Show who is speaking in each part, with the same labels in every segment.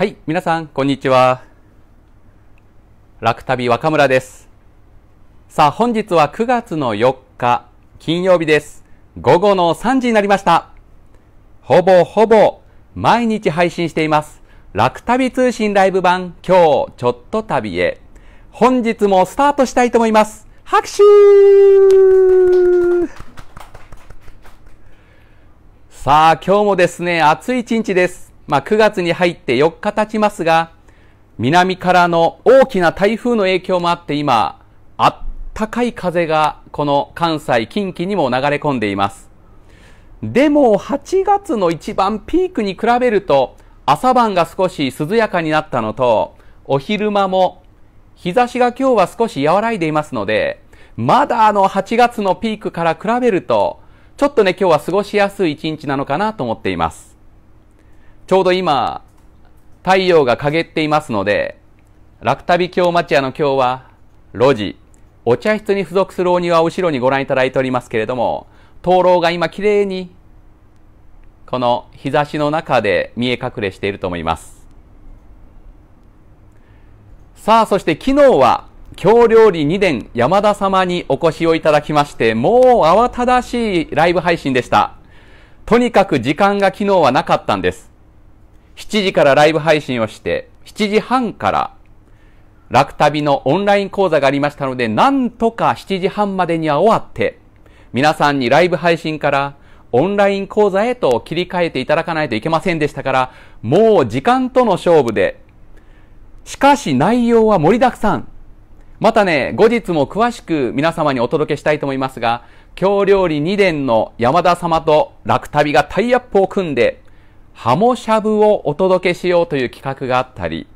Speaker 1: はい、皆さん、こんにちは。楽旅若村です。さあ、本日は9月の4日、金曜日です。午後の3時になりました。ほぼほぼ、毎日配信しています。楽旅通信ライブ版、今日、ちょっと旅へ。本日もスタートしたいと思います。拍手さあ、今日もですね、暑い一日です。まあ、9月に入って4日経ちますが、南からの大きな台風の影響もあって今、あったかい風がこの関西、近畿にも流れ込んでいます。でも8月の一番ピークに比べると朝晩が少し涼やかになったのと、お昼間も日差しが今日は少し和らいでいますので、まだあの8月のピークから比べると、ちょっとね、今日は過ごしやすい一日なのかなと思っています。ちょうど今、太陽が陰っていますので、楽旅京町屋の今日は、路地、お茶室に付属するお庭を後ろにご覧いただいておりますけれども、灯籠が今きれいに、この日差しの中で見え隠れしていると思います。さあ、そして昨日は、京料理2殿山田様にお越しをいただきまして、もう慌ただしいライブ配信でした。とにかく時間が昨日はなかったんです。7時からライブ配信をして、7時半から楽旅のオンライン講座がありましたので、なんとか7時半までには終わって、皆さんにライブ配信からオンライン講座へと切り替えていただかないといけませんでしたから、もう時間との勝負で、しかし内容は盛りだくさん。またね、後日も詳しく皆様にお届けしたいと思いますが、京料理2伝の山田様と楽旅がタイアップを組んで、ハモシャブをお届けしようという企画があったり、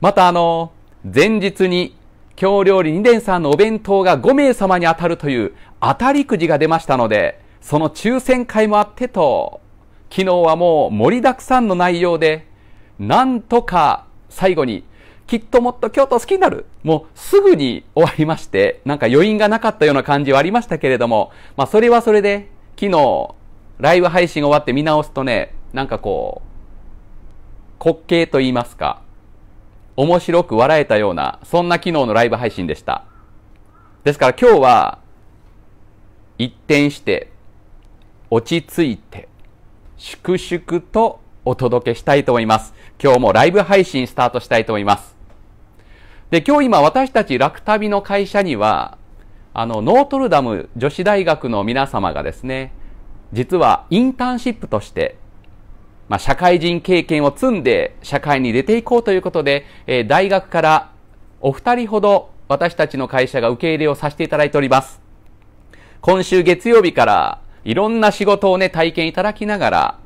Speaker 1: またあの、前日に京料理二連さんのお弁当が5名様に当たるという当たりくじが出ましたので、その抽選会もあってと、昨日はもう盛りだくさんの内容で、なんとか最後に、きっともっと京都好きになる。もうすぐに終わりまして、なんか余韻がなかったような感じはありましたけれども、まあそれはそれで、昨日、ライブ配信終わって見直すとね、なんかこう、滑稽と言いますか、面白く笑えたような、そんな機能のライブ配信でした。ですから今日は、一転して、落ち着いて、粛々とお届けしたいと思います。今日もライブ配信スタートしたいと思います。で、今日今私たち楽旅の会社には、あの、ノートルダム女子大学の皆様がですね、実はインターンシップとしてまあ、社会人経験を積んで社会に出ていこうということで、えー、大学からお二人ほど私たちの会社が受け入れをさせていただいております。今週月曜日からいろんな仕事をね、体験いただきながら、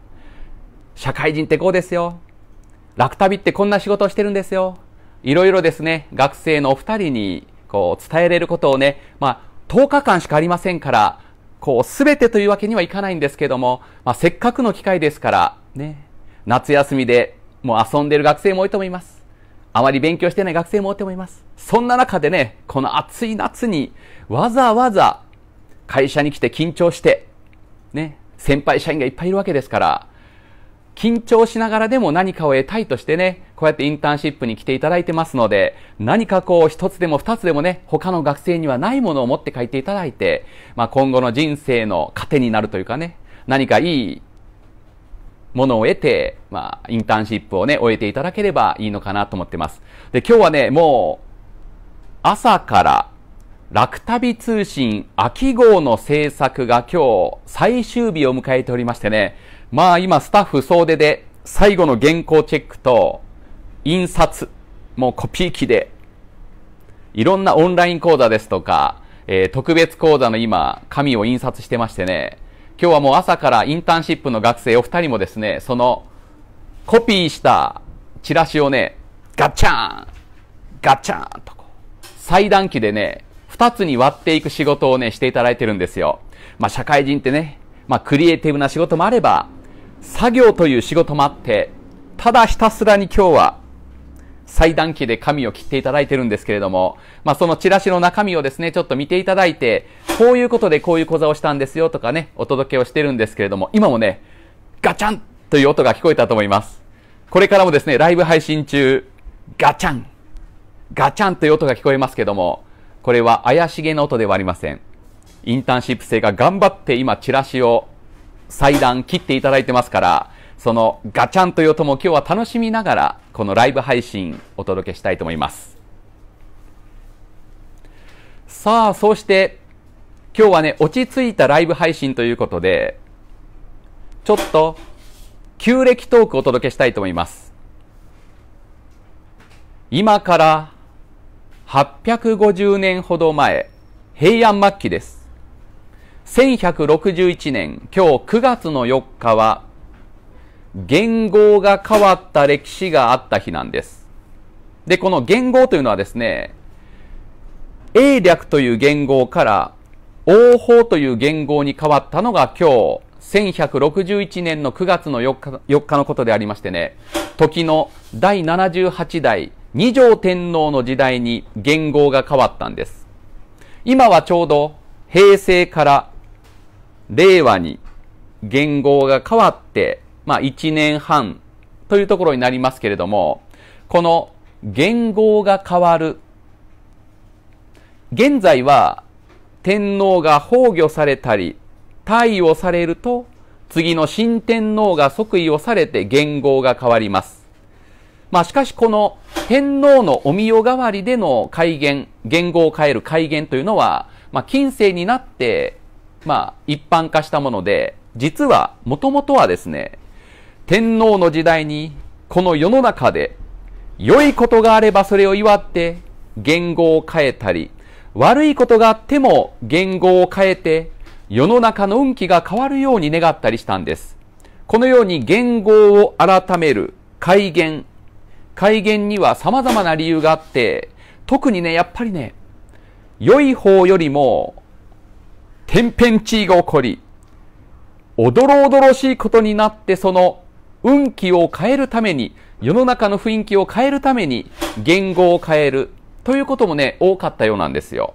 Speaker 1: 社会人ってこうですよ。楽旅ってこんな仕事をしてるんですよ。いろいろですね、学生のお二人にこう伝えれることをね、まあ、10日間しかありませんから、こう、すべてというわけにはいかないんですけども、まあ、せっかくの機会ですから、ね、夏休みでもう遊んでる学生も多いと思います。あまり勉強してない学生も多いと思います。そんな中でね、この暑い夏にわざわざ会社に来て緊張して、ね、先輩社員がいっぱいいるわけですから、緊張しながらでも何かを得たいとしてね、こうやってインターンシップに来ていただいてますので、何かこう一つでも二つでもね、他の学生にはないものを持って書いていただいて、まあ今後の人生の糧になるというかね、何かいいものを得て、まあ、インターンシップをね、終えていただければいいのかなと思ってます。で、今日はね、もう、朝から、楽旅通信秋号の制作が今日最終日を迎えておりましてね、まあ今スタッフ総出で最後の原稿チェックと印刷、もうコピー機で、いろんなオンライン講座ですとか、えー、特別講座の今、紙を印刷してましてね、今日はもう朝からインターンシップの学生お二人もですね、そのコピーしたチラシをね、ガッチャンガッチャンとこう、裁断機でね、二つに割っていく仕事をね、していただいてるんですよ。まあ社会人ってね、まあクリエイティブな仕事もあれば、作業という仕事もあって、ただひたすらに今日は祭壇機で紙を切っていただいてるんですけれども、まあ、そのチラシの中身をですね、ちょっと見ていただいて、こういうことでこういう講座をしたんですよとかね、お届けをしてるんですけれども、今もね、ガチャンという音が聞こえたと思います。これからもですね、ライブ配信中、ガチャン、ガチャンという音が聞こえますけども、これは怪しげな音ではありません。インターンシップ生が頑張って今チラシを祭壇切っていただいてますから、そのガチャンという音も今日は楽しみながらこのライブ配信お届けしたいと思いますさあそうして今日はね落ち着いたライブ配信ということでちょっと旧暦トークをお届けしたいと思います今から850年ほど前平安末期です1161年今日9月の4日は元号が変わった歴史があった日なんです。で、この元号というのはですね、英略という元号から王法という元号に変わったのが今日、1161年の9月の4日 ,4 日のことでありましてね、時の第78代二条天皇の時代に元号が変わったんです。今はちょうど平成から令和に元号が変わってまあ、1年半というところになりますけれども、この元号が変わる。現在は天皇が崩御されたり、退位をされると、次の新天皇が即位をされて元号が変わります。まあしかしこの天皇のお御代代わりでの改元、元号を変える改元というのは、まあ近世になって、まあ一般化したもので、実はもともとはですね、天皇の時代にこの世の中で良いことがあればそれを祝って言語を変えたり悪いことがあっても言語を変えて世の中の運気が変わるように願ったりしたんです。このように言語を改める改元。改元には様々な理由があって、特にね、やっぱりね、良い方よりも天変地異が起こり、おどろおどろしいことになってその運気を変えるために、世の中の雰囲気を変えるために、言語を変えるということもね、多かったようなんですよ。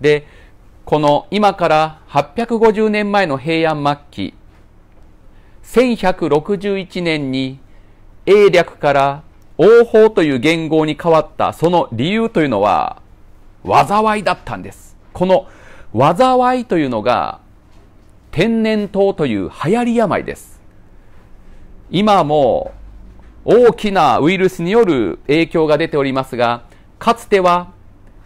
Speaker 1: で、この今から850年前の平安末期、1161年に英略から王法という言語に変わったその理由というのは、災いだったんです。この災いというのが、天然痘という流行り病です。今も大きなウイルスによる影響が出ておりますが、かつては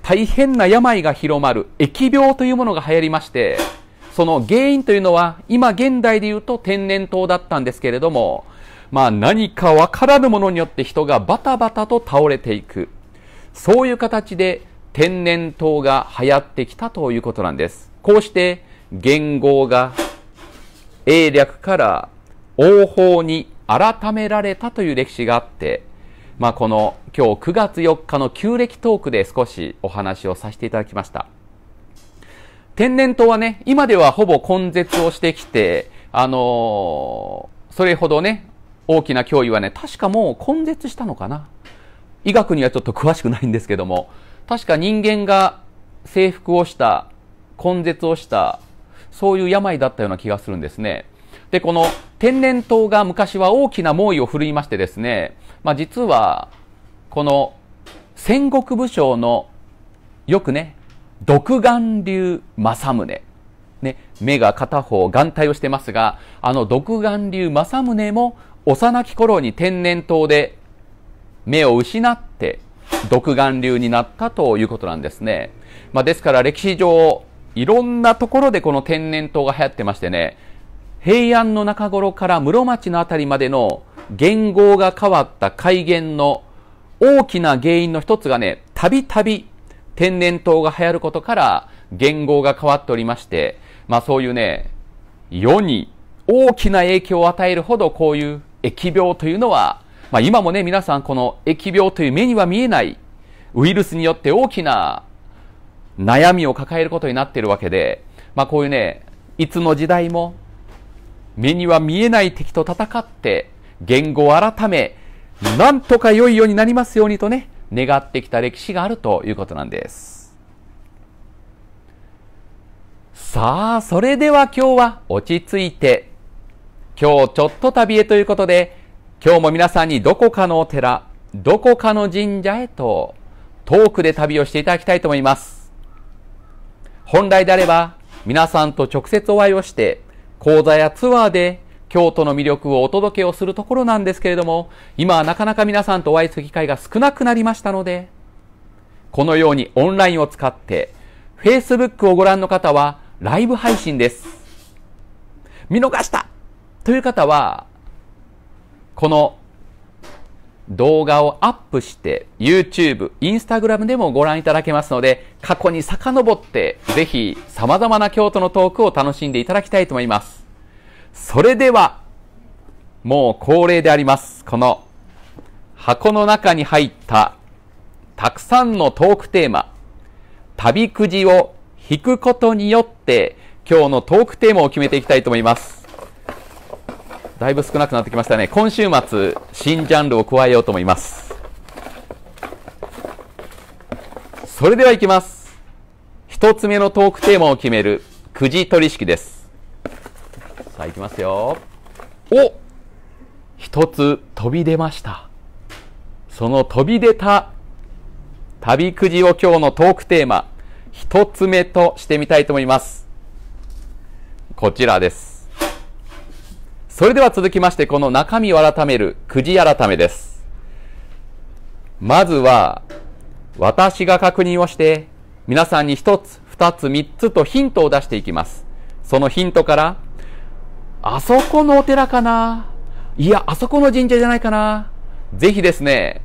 Speaker 1: 大変な病が広まる疫病というものが流行りまして、その原因というのは今現代で言うと天然痘だったんですけれども、まあ何かわからぬものによって人がバタバタと倒れていく。そういう形で天然痘が流行ってきたということなんです。こうして元号が英略から王法に改められたという歴史があって、まあ、この今日9月4日の旧暦トークで少しお話をさせていただきました。天然痘はね、今ではほぼ根絶をしてきて、あのー、それほどね、大きな脅威はね、確かもう根絶したのかな。医学にはちょっと詳しくないんですけども、確か人間が征服をした、根絶をした、そういう病だったような気がするんですね。で、この天然痘が昔は大きな猛威を振るいましてですね、まあ、実は、この戦国武将のよくね、独眼流政宗。ね、目が片方眼帯をしてますが、あの独眼流政宗も幼き頃に天然痘で目を失って独眼流になったということなんですね。まあ、ですから歴史上、いろんなところでこの天然痘が流行ってましてね、平安の中頃から室町の辺りまでの元号が変わった改元の大きな原因の一つがね、たびたび天然痘が流行ることから元号が変わっておりまして、まあそういうね、世に大きな影響を与えるほどこういう疫病というのは、まあ今もね皆さんこの疫病という目には見えないウイルスによって大きな悩みを抱えることになっているわけで、まあこういうね、いつの時代も目には見えない敵と戦って、言語を改め、なんとか良いようになりますようにとね、願ってきた歴史があるということなんです。さあ、それでは今日は落ち着いて、今日ちょっと旅へということで、今日も皆さんにどこかのお寺、どこかの神社へと、トークで旅をしていただきたいと思います。本来であれば、皆さんと直接お会いをして、講座やツアーで京都の魅力をお届けをするところなんですけれども、今はなかなか皆さんとお会いする機会が少なくなりましたので、このようにオンラインを使って、Facebook をご覧の方はライブ配信です。見逃したという方は、この動画をアップして YouTube、Instagram でもご覧いただけますので過去に遡ってぜひ様々な京都のトークを楽しんでいただきたいと思います。それではもう恒例であります。この箱の中に入ったたくさんのトークテーマ、旅くじを引くことによって今日のトークテーマを決めていきたいと思います。だいぶ少なくなってきましたね今週末新ジャンルを加えようと思いますそれではいきます一つ目のトークテーマを決めるくじ取引ですさあいきますよお一つ飛び出ましたその飛び出た旅くじを今日のトークテーマ一つ目としてみたいと思いますこちらですそれでは続きまして、この中身を改める、くじ改めです。まずは、私が確認をして、皆さんに一つ、二つ、三つとヒントを出していきます。そのヒントから、あそこのお寺かないや、あそこの神社じゃないかなぜひですね、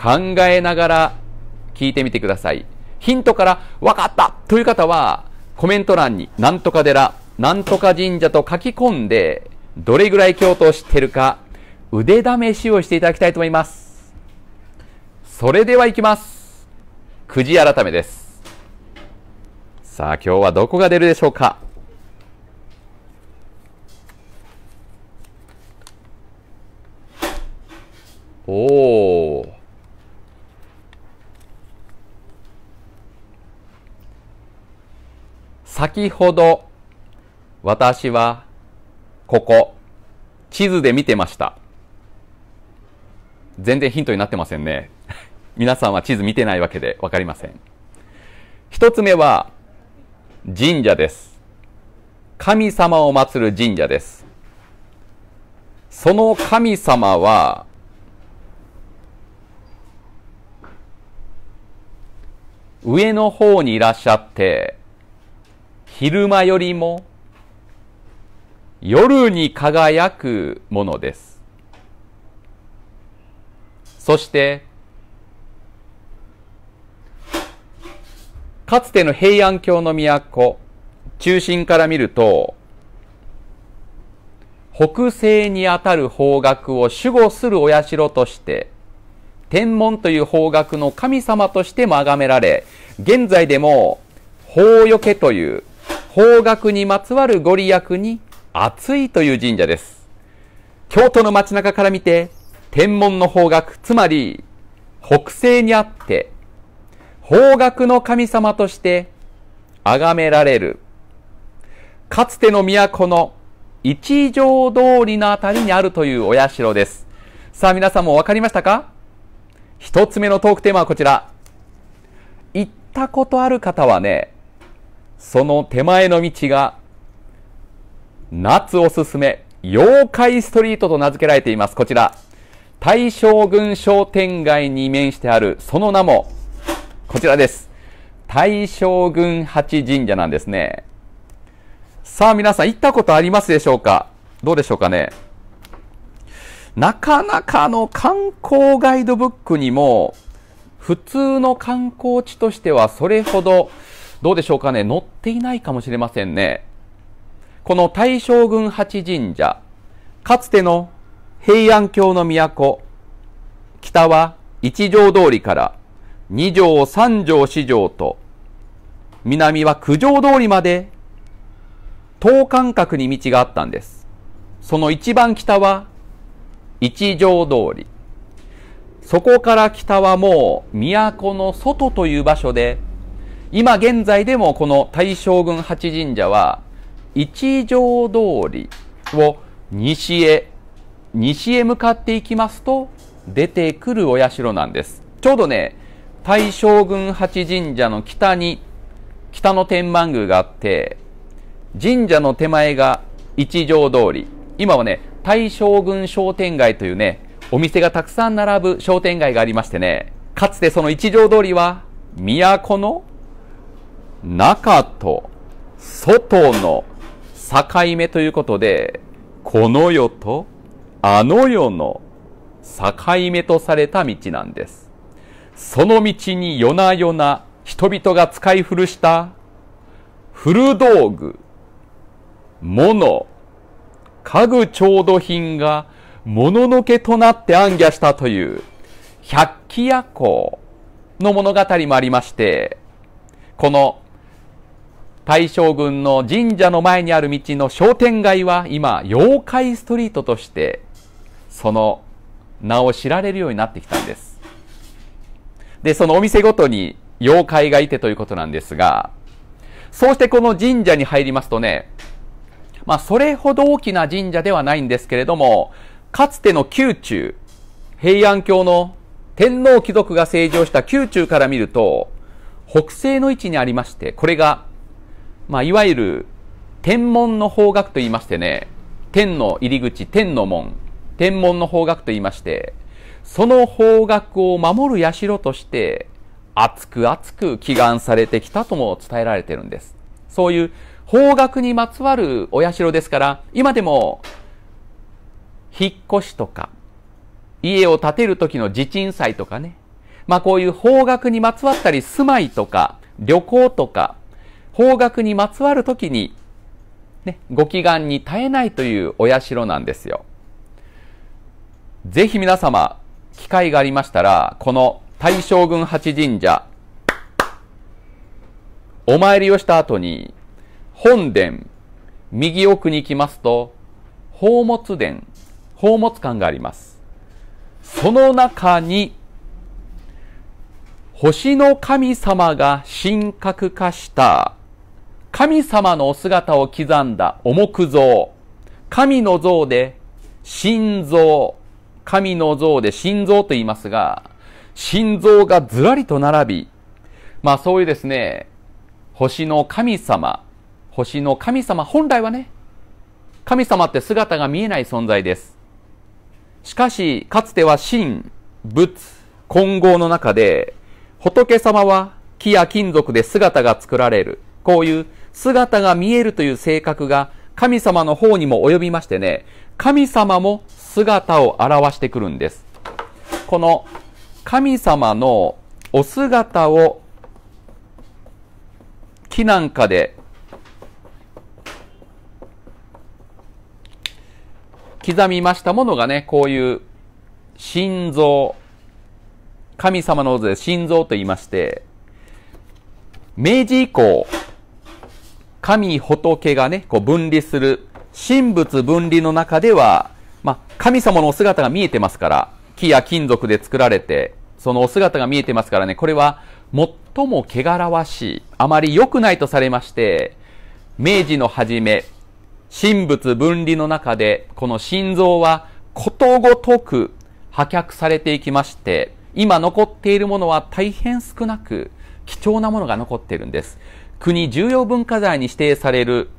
Speaker 1: 考えながら聞いてみてください。ヒントから、わかったという方は、コメント欄に、なんとか寺、なんとか神社と書き込んで、どれぐらい京都を知ってるか、腕試しをしていただきたいと思います。それでは行きます。くじ改めです。さあ、今日はどこが出るでしょうかおー。先ほど私はここ。地図で見てました。全然ヒントになってませんね。皆さんは地図見てないわけでわかりません。一つ目は、神社です。神様を祀る神社です。その神様は、上の方にいらっしゃって、昼間よりも夜に輝くものです。そして、かつての平安京の都、中心から見ると、北西にあたる方角を守護するお社として、天文という方角の神様として崇められ、現在でも、法よけという方角にまつわるご利益に暑いという神社です。京都の街中から見て、天文の方角、つまり北西にあって、方角の神様として崇められる。かつての都の一条通りのあたりにあるというお社です。さあ皆さんもわかりましたか一つ目のトークテーマはこちら。行ったことある方はね、その手前の道が夏おすすめ妖怪ストリートと名付けられています。こちら、大将軍商店街に面してある、その名も、こちらです。大将軍八神社なんですね。さあ皆さん行ったことありますでしょうかどうでしょうかねなかなかの観光ガイドブックにも普通の観光地としてはそれほどどうでしょうかね載っていないかもしれませんね。この大将軍八神社、かつての平安京の都、北は一条通りから二条三条四条と、南は九条通りまで、等間隔に道があったんです。その一番北は一条通り。そこから北はもう都の外という場所で、今現在でもこの大将軍八神社は一条通りを西へ西へ向かっていきますと出てくるお社なんですちょうどね大将軍八神社の北に北の天満宮があって神社の手前が一条通り今はね大将軍商店街というねお店がたくさん並ぶ商店街がありましてねかつてその一条通りは都の中と外の境目ということで、この世とあの世の境目とされた道なんです。その道に夜な夜な人々が使い古した古道具、物、家具調度品がもののけとなって暗挙したという百鬼夜行の物語もありまして、この大将軍の神社の前にある道の商店街は今、妖怪ストリートとして、その名を知られるようになってきたんです。で、そのお店ごとに妖怪がいてということなんですが、そうしてこの神社に入りますとね、まあ、それほど大きな神社ではないんですけれども、かつての宮中、平安京の天皇貴族が成城した宮中から見ると、北西の位置にありまして、これがまあ、いわゆる天文の方角と言いましてね、天の入り口、天の門、天文の方角と言いまして、その方角を守る社として、熱く熱く祈願されてきたとも伝えられてるんです。そういう方角にまつわるお社ですから、今でも、引っ越しとか、家を建てる時の地鎮祭とかね、まあこういう方角にまつわったり、住まいとか、旅行とか、方角にまつわるときに、ね、ご祈願に絶えないというお社なんですよ。ぜひ皆様、機会がありましたら、この大将軍八神社、お参りをした後に、本殿、右奥に行きますと、宝物殿、宝物館があります。その中に、星の神様が神格化した神様のお姿を刻んだ重く像、神の像で心臓、神の像で心臓と言いますが、心臓がずらりと並び、まあそういうですね、星の神様、星の神様、本来はね、神様って姿が見えない存在です。しかし、かつては神、仏、混合の中で、仏様は木や金属で姿が作られる。こういう姿が見えるという性格が神様の方にも及びましてね、神様も姿を表してくるんです。この神様のお姿を木なんかで刻みましたものがね、こういう心臓、神様の像で心臓と言いまして、明治以降、神仏がね、こう分離する、神仏分離の中では、まあ、神様のお姿が見えてますから、木や金属で作られて、そのお姿が見えてますからね、これは最も汚らわしい、あまり良くないとされまして、明治の初め、神仏分離の中で、この心臓はことごとく破却されていきまして、今残っているものは大変少なく、貴重なものが残っているんです。国重要文化財に指定される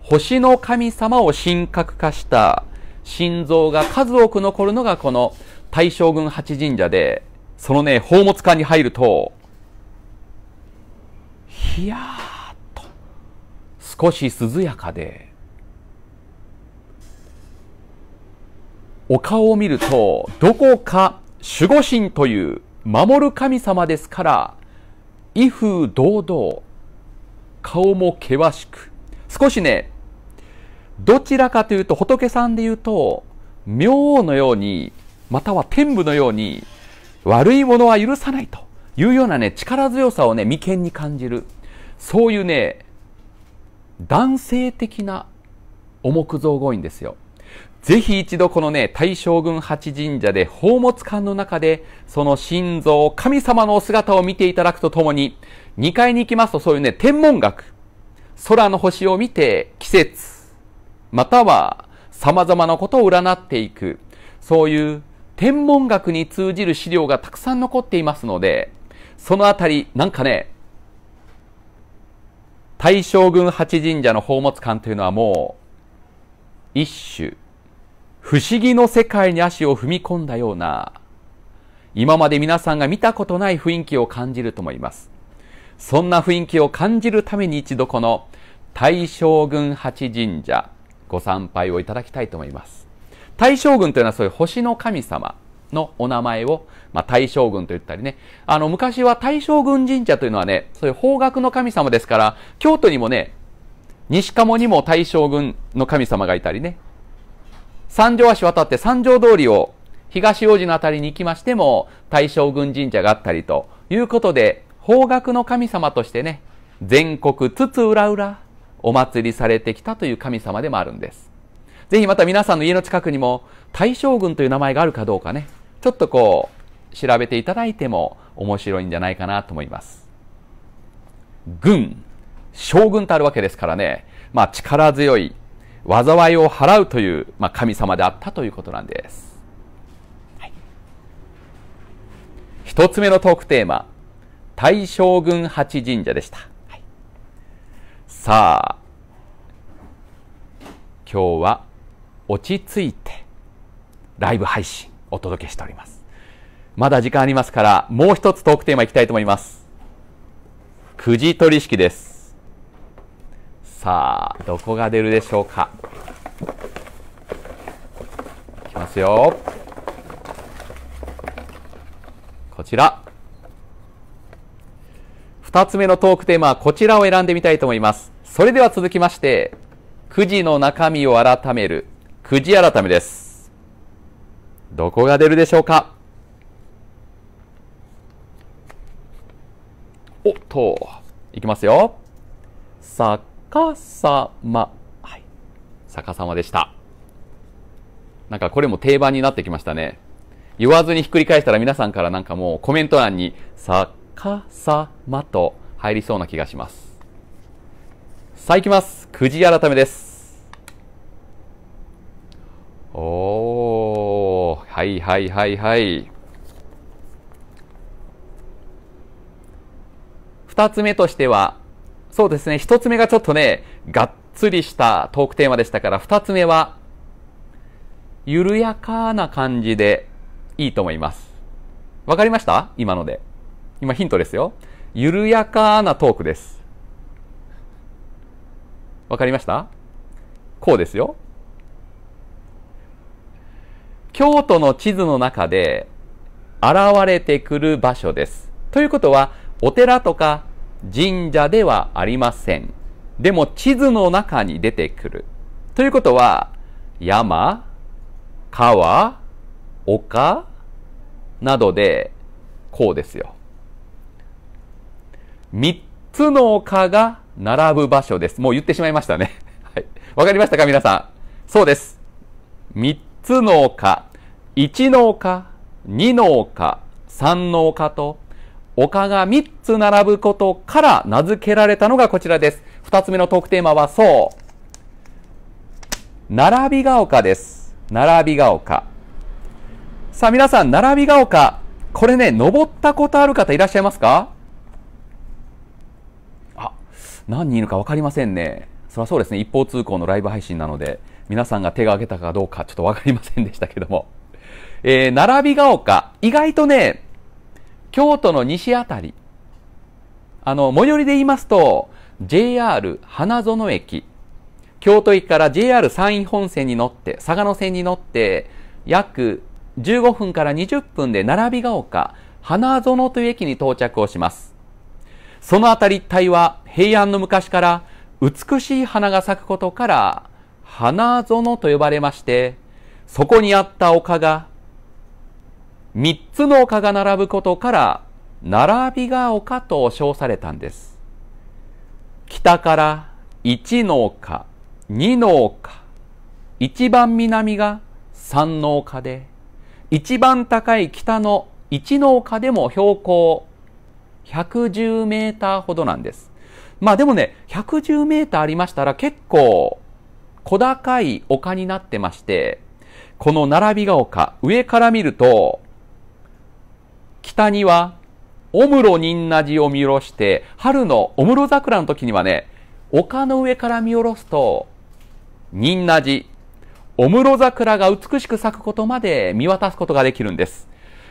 Speaker 1: 星の神様を神格化した心臓が数多く残るのがこの大正軍八神社で、そのね、宝物館に入ると、ひやーっと、少し涼やかで、お顔を見ると、どこか守護神という守る神様ですから、威風堂々、顔も険しく、少しね、どちらかというと仏さんで言うと、明王のように、または天武のように、悪いものは許さないというようなね、力強さをね、眉間に感じる。そういうね、男性的な重く造語院ですよ。ぜひ一度このね、大将軍八神社で宝物館の中で、その心臓、神様のお姿を見ていただくとともに、2階に行きますとそういうね、天文学、空の星を見て、季節、または様々なことを占っていく、そういう天文学に通じる資料がたくさん残っていますので、そのあたり、なんかね、大将軍八神社の宝物館というのはもう、一種、不思議の世界に足を踏み込んだような、今まで皆さんが見たことない雰囲気を感じると思います。そんな雰囲気を感じるために一度この大将軍八神社ご参拝をいただきたいと思います。大将軍というのはそういう星の神様のお名前を、まあ、大将軍と言ったりね、あの昔は大将軍神社というのはね、そういう方角の神様ですから、京都にもね、西鴨にも大将軍の神様がいたりね、三条橋渡って三条通りを東王子の辺りに行きましても大将軍神社があったりということで方角の神様としてね全国津々浦々お祭りされてきたという神様でもあるんですぜひまた皆さんの家の近くにも大将軍という名前があるかどうかねちょっとこう調べていただいても面白いんじゃないかなと思います軍将軍とあるわけですからねまあ力強い災いを払うという、まあ、神様であったということなんです。はい、一つ目のトークテーマ、大将軍八神社でした。はい、さあ、今日は落ち着いてライブ配信お届けしております。まだ時間ありますから、もう一つトークテーマいきたいと思います。くじ取り式です。さあ、どこが出るでしょうかいきますよこちら2つ目のトークテーマはこちらを選んでみたいと思いますそれでは続きましてくじの中身を改めるくじ改めですどこが出るでしょうかおっといきますよさあかさま。はい。逆さまでした。なんかこれも定番になってきましたね。言わずにひっくり返したら皆さんからなんかもうコメント欄に逆さまと入りそうな気がします。さあ行きます。くじ改めです。おー、はいはいはいはい。二つ目としては、そうですね。一つ目がちょっとね、がっつりしたトークテーマでしたから、二つ目は、緩やかな感じでいいと思います。わかりました今ので。今ヒントですよ。緩やかなトークです。わかりましたこうですよ。京都の地図の中で現れてくる場所です。ということは、お寺とか神社ではありません。でも地図の中に出てくる。ということは、山、川、丘などでこうですよ。三つの丘が並ぶ場所です。もう言ってしまいましたね。はい。わかりましたか皆さん。そうです。三つの丘、一の丘、二の丘、三の丘と丘が3つ並ぶことから名付けられたのがこちらです。2つ目のトークテーマはそう。並びが丘です。並びが丘。さあ皆さん、並びが丘、これね、登ったことある方いらっしゃいますかあ、何人いるかわかりませんね。それはそうですね、一方通行のライブ配信なので、皆さんが手が挙げたかどうかちょっとわかりませんでしたけども。えー、並びが丘、意外とね、京都の西あたり、あの、最寄りで言いますと、JR 花園駅、京都駅から JR 山陰本線に乗って、嵯峨野線に乗って、約15分から20分で並びが丘、花園という駅に到着をします。その辺り一帯は平安の昔から美しい花が咲くことから花園と呼ばれまして、そこにあった丘が三つの丘が並ぶことから、並びが丘と称されたんです。北から一の丘、二の丘、一番南が三の丘で、一番高い北の一の丘でも標高110メーターほどなんです。まあでもね、110メーターありましたら結構小高い丘になってまして、この並びが丘、上から見ると、北には、おむろ仁和寺を見下ろして、春のおむろ桜の時にはね、丘の上から見下ろすと、仁和寺、おむろ桜が美しく咲くことまで見渡すことができるんです。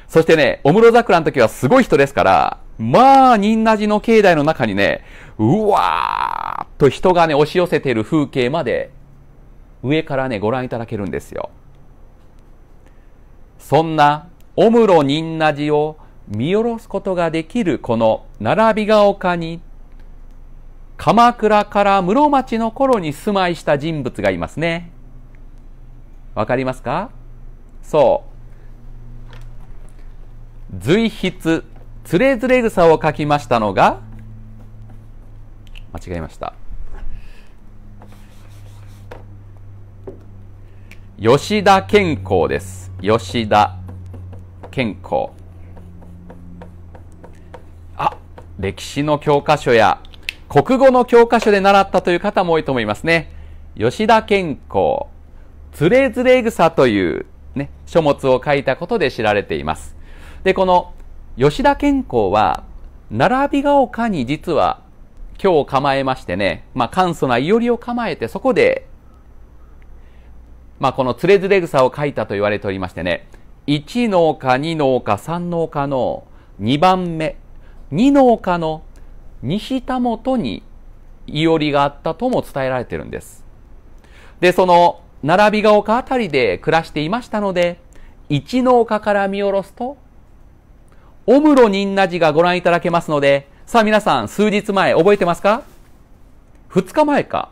Speaker 1: そしてね、おむろ桜の時はすごい人ですから、まあ、仁和寺の境内の中にね、うわーっと人がね、押し寄せている風景まで、上からね、ご覧いただけるんですよ。そんな、おむろ仁和寺を見下ろすことができるこの並びが丘に鎌倉から室町の頃に住まいした人物がいますね。わかりますかそう。随筆、つれづれ草を書きましたのが、間違えました。吉田健康です。吉田健康。歴史の教科書や国語の教科書で習ったという方も多いと思いますね。吉田健康、つれずれ草という、ね、書物を書いたことで知られています。で、この吉田健康は、並びが丘に実は今日構えましてね、まあ簡素な庵を構えてそこで、まあこのつれずれ草を書いたと言われておりましてね、1農家、2農家、3農家の2番目、二の丘の西田本にいおりがあったとも伝えられてるんです。で、その、並びが丘あたりで暮らしていましたので、一の丘から見下ろすと、オムロニンナジがご覧いただけますので、さあ皆さん、数日前覚えてますか ?2 日前か、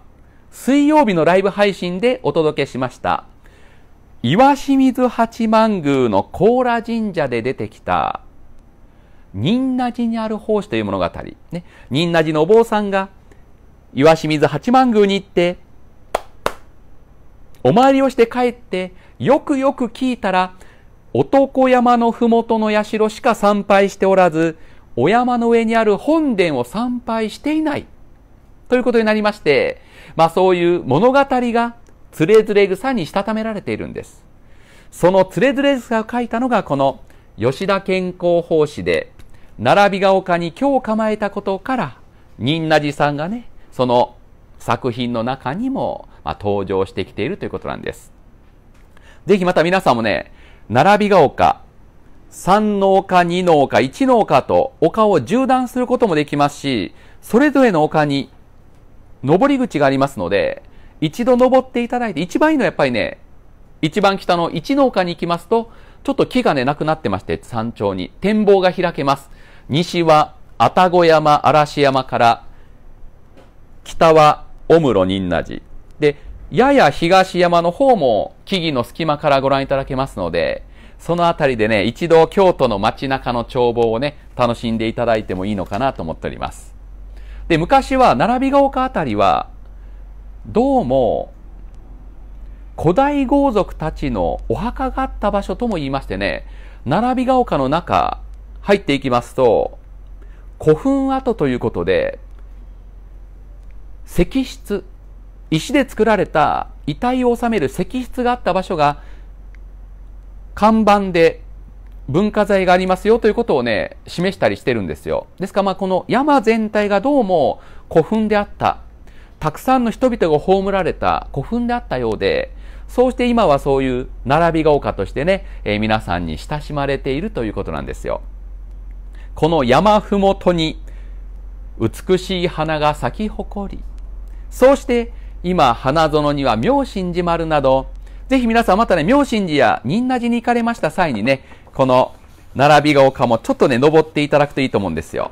Speaker 1: 水曜日のライブ配信でお届けしました。岩清水八幡宮の甲羅神社で出てきた仁和寺にある奉仕という物語。ね、仁和寺のお坊さんが、岩清水八幡宮に行って、お参りをして帰って、よくよく聞いたら、男山の麓の社しか参拝しておらず、お山の上にある本殿を参拝していない。ということになりまして、まあそういう物語が、つれずれ草にしたためられているんです。そのつれずれ草を書いたのが、この吉田健康法師で、並びが丘に今日構えたことから、仁和寺さんがね、その作品の中にも、まあ、登場してきているということなんです。ぜひまた皆さんもね、並びが丘、3の丘、2の丘、1の丘と丘を縦断することもできますし、それぞれの丘に登り口がありますので、一度登っていただいて、一番いいのはやっぱりね、一番北の1の丘に行きますと、ちょっと木がね、なくなってまして、山頂に展望が開けます。西は愛宕山、嵐山から、北は御室仁和寺。で、やや東山の方も木々の隙間からご覧いただけますので、その辺りでね、一度京都の街中の眺望をね、楽しんでいただいてもいいのかなと思っております。で、昔は、並びが丘あたりは、どうも、古代豪族たちのお墓があった場所とも言いましてね、並びが丘の中、入っていきますと、古墳跡ということで、石室、石で作られた遺体を収める石室があった場所が、看板で文化財がありますよということをね、示したりしてるんですよ。ですからまあこの山全体がどうも古墳であった、たくさんの人々が葬られた古墳であったようで、そうして今はそういう並びが丘としてね、えー、皆さんに親しまれているということなんですよ。この山ふもとに美しい花が咲き誇り、そうして今花園には妙心寺丸など、ぜひ皆さんまたね、妙心寺や仁和寺に行かれました際にね、この並びが丘もちょっとね、登っていただくといいと思うんですよ。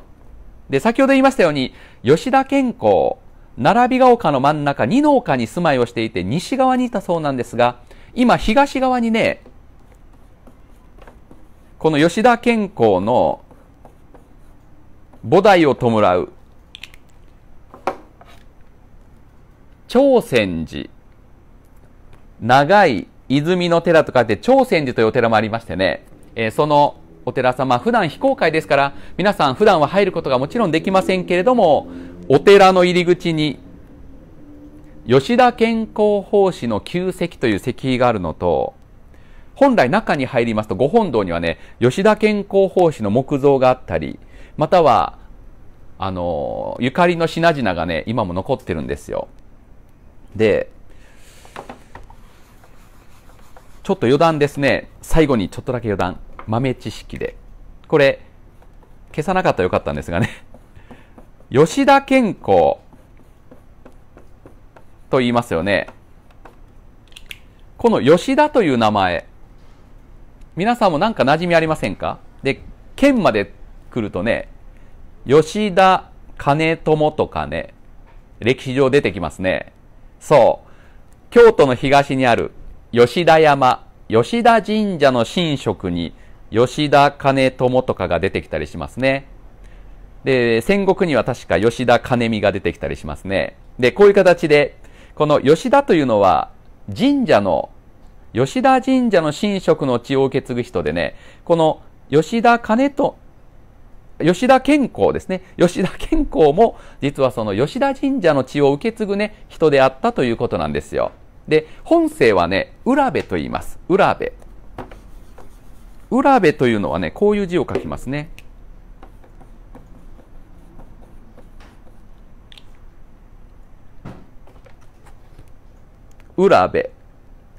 Speaker 1: で、先ほど言いましたように、吉田健康、並びが丘の真ん中、二の丘に住まいをしていて、西側にいたそうなんですが、今、東側にね、この吉田健康の菩提を弔う長泉寺長い泉の寺と書いて長泉寺というお寺もありましてね、えー、そのお寺様普段非公開ですから皆さん普段は入ることがもちろんできませんけれどもお寺の入り口に吉田健康法師の旧跡という石碑があるのと本来中に入りますとご本堂にはね吉田健康法師の木像があったりまたは、あの、ゆかりの品々がね、今も残ってるんですよ。で、ちょっと余談ですね。最後にちょっとだけ余談。豆知識で。これ、消さなかったらよかったんですがね。吉田健康と言いますよね。この吉田という名前、皆さんもなんか馴染みありませんかで、県まで来るとね、吉田兼友とかね、歴史上出てきますね。そう。京都の東にある吉田山、吉田神社の神職に吉田兼友とかが出てきたりしますね。で、戦国には確か吉田兼美が出てきたりしますね。で、こういう形で、この吉田というのは神社の、吉田神社の神職の血を受け継ぐ人でね、この吉田兼と吉田健康ですね。吉田健康も、実はその吉田神社の血を受け継ぐね、人であったということなんですよ。で、本姓はね、浦部と言います。浦部。浦部というのはね、こういう字を書きますね。浦部。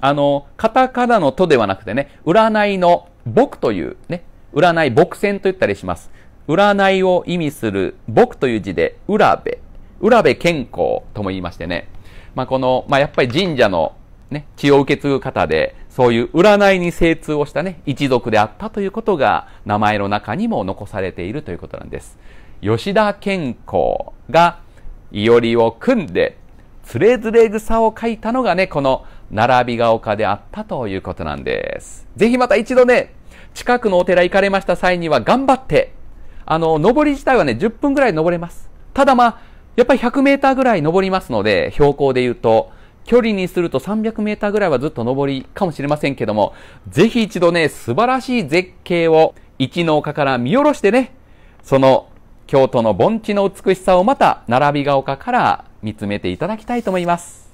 Speaker 1: あの、カタカナのとではなくてね、占いの僕というね、占い僕線と言ったりします。占いを意味する僕という字で、浦部、浦部健康とも言いましてね、まあ、この、まあ、やっぱり神社の、ね、血を受け継ぐ方で、そういう占いに精通をしたね、一族であったということが、名前の中にも残されているということなんです。吉田健康が、いよりを組んで、つれずれ草を書いたのがね、この、並びが丘であったということなんです。ぜひまた一度ね、近くのお寺行かれました際には頑張ってあの、登り自体はね、10分ぐらい登れます。ただまあ、やっぱり100メーターぐらい登りますので、標高で言うと、距離にすると300メーターぐらいはずっと登りかもしれませんけども、ぜひ一度ね、素晴らしい絶景を一の丘から見下ろしてね、その京都の盆地の美しさをまた、並びが丘から見つめていただきたいと思います。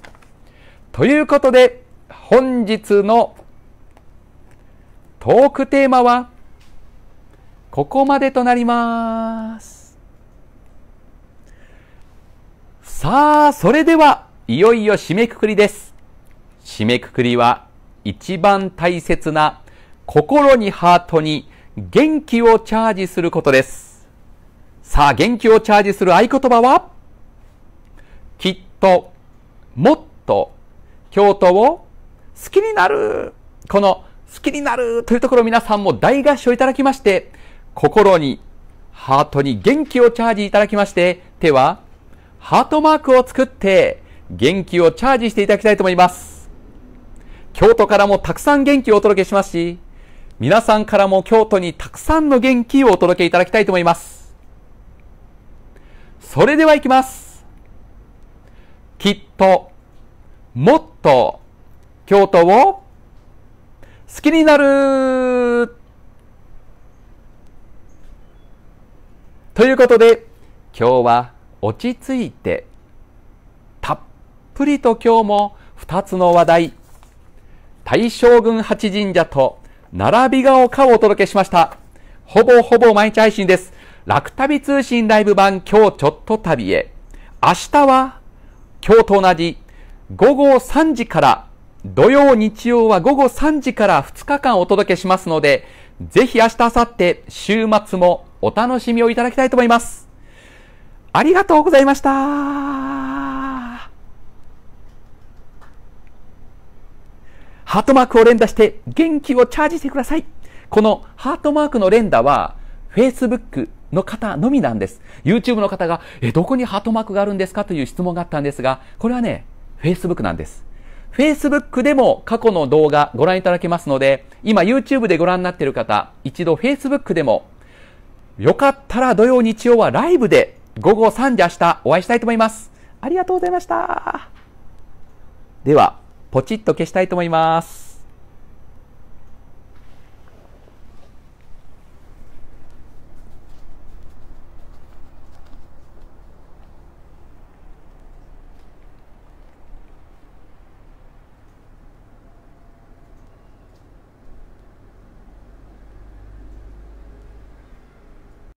Speaker 1: ということで、本日のトークテーマは、ここまでとなります。さあ、それでは、いよいよ締めくくりです。締めくくりは、一番大切な、心にハートに元気をチャージすることです。さあ、元気をチャージする合言葉は、きっと、もっと、京都を好きになる。この、好きになるというところ皆さんも大合唱いただきまして、心に、ハートに元気をチャージいただきまして、手は、ハートマークを作って、元気をチャージしていただきたいと思います。京都からもたくさん元気をお届けしますし、皆さんからも京都にたくさんの元気をお届けいただきたいと思います。それではいきます。きっと、もっと、京都を好きになるということで今日は落ち着いてたっぷりと今日も2つの話題大将軍八神社と並びが丘をお届けしましたほぼほぼ毎日配信です楽旅通信ライブ版今日ちょっと旅へ明日は今日と同じ午後3時から土曜日曜は午後3時から2日間お届けしますのでぜひ明日明後日週末もお楽しみをいただきたいと思います。ありがとうございましたハートマークを連打して元気をチャージしてください。このハートマークの連打は Facebook の方のみなんです。YouTube の方が、え、どこにハートマークがあるんですかという質問があったんですが、これはね、Facebook なんです。Facebook でも過去の動画ご覧いただけますので、今 YouTube でご覧になっている方、一度 Facebook でもよかったら土曜日曜はライブで午後3時明日お会いしたいと思います。ありがとうございました。では、ポチッと消したいと思います。